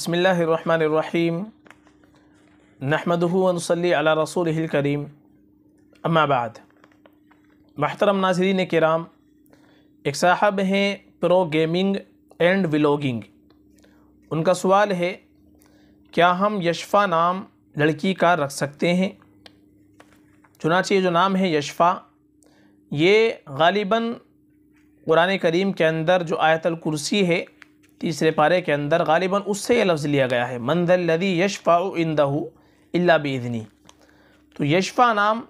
बसमीम नहमदूनसली अला रसूल करीम अम्माबाद महतरम नाजरीन कराम एक साहब हैं प्रो गेमिंग एंड विलोगिंग उनका सवाल है क्या हम यशफ़ा नाम लड़की का रख सकते हैं चुनाचे जो नाम है यशफ़ा ये गालिबा कुरान करीम के अंदर जो आयतल कुर्सी है तीसरे पारे के अंदर गालिबा उससे यह लफ्ज़ लिया गया है लदी यशफ़ा इंदहू अल्ला बेदनी तो यशफ़ा नाम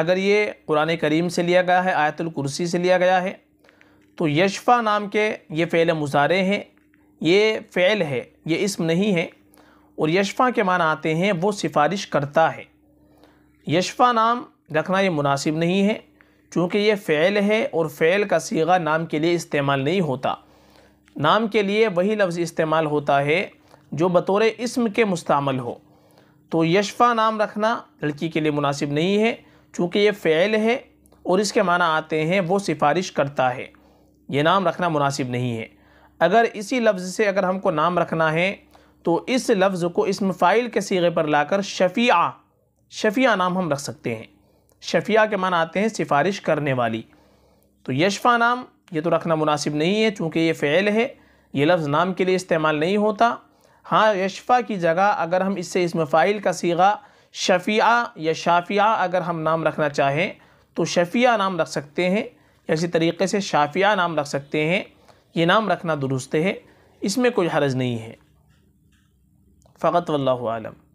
अगर ये कुरान करीम से लिया गया है आयतुल कुर्सी से लिया गया है तो यशफ़ा नाम के ये फ़ैल मुजारे हैं ये फ़ैल है ये इसम नहीं है और यशफ़ा के मान आते हैं वो सिफारिश करता है यशफ़ा नाम रखना ये मुनासिब नहीं है चूँकि ये फ़ैल है और फ़ैल का सीगा नाम के लिए इस्तेमाल नहीं होता नाम के लिए वही लफ्ज़ इस्तेमाल होता है जो बतौर इसम के मुस्तमल हो तो यशफ़ा नाम रखना लड़की के लिए मुनासिब नहीं है चूँकि ये फ़ैल है और इसके माना आते हैं वो सिफारिश करता है ये नाम रखना मुनासिब नहीं है अगर इसी लफ्ज़ से अगर हमको नाम रखना है तो इस लफ्ज़ को इसम फ़ाइल के सीगे पर लाकर शफ़िया शफ़िया नाम हम रख सकते हैं शफ़िया के माना आते हैं सिफारिश करने वाली तो यशफ़ा नाम ये तो रखना मुनासिब नहीं है चूँकि ये फ़ैल है ये लफ्ज़ नाम के लिए इस्तेमाल नहीं होता हाँ यशफ़ा की जगह अगर हम इससे इसमें फ़ाइल का सीगा शफ़िया या शाफिया अगर हम नाम रखना चाहें तो शफ़िया नाम रख सकते हैं इसी तरीके से शाफिया नाम रख सकते हैं ये नाम रखना दुरुस्त है इसमें कोई हरज नहीं है फ़कत वल्लम